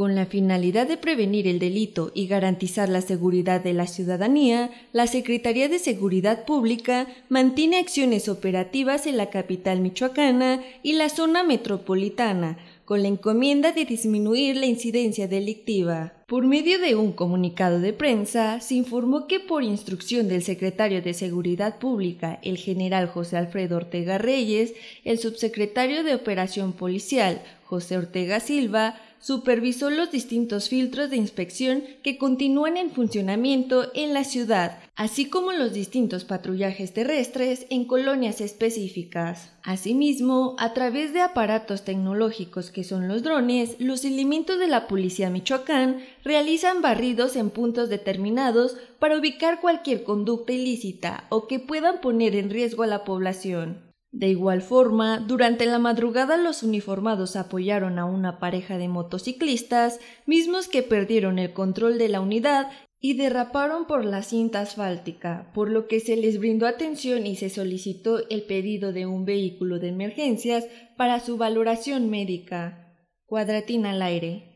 Con la finalidad de prevenir el delito y garantizar la seguridad de la ciudadanía, la Secretaría de Seguridad Pública mantiene acciones operativas en la capital michoacana y la zona metropolitana, con la encomienda de disminuir la incidencia delictiva. Por medio de un comunicado de prensa, se informó que por instrucción del secretario de Seguridad Pública, el general José Alfredo Ortega Reyes, el subsecretario de Operación Policial, José Ortega Silva, supervisó los distintos filtros de inspección que continúan en funcionamiento en la ciudad, así como los distintos patrullajes terrestres en colonias específicas. Asimismo, a través de aparatos tecnológicos que son los drones, los elementos de la Policía Michoacán realizan barridos en puntos determinados para ubicar cualquier conducta ilícita o que puedan poner en riesgo a la población. De igual forma, durante la madrugada los uniformados apoyaron a una pareja de motociclistas, mismos que perdieron el control de la unidad y derraparon por la cinta asfáltica, por lo que se les brindó atención y se solicitó el pedido de un vehículo de emergencias para su valoración médica. Cuadratina al aire.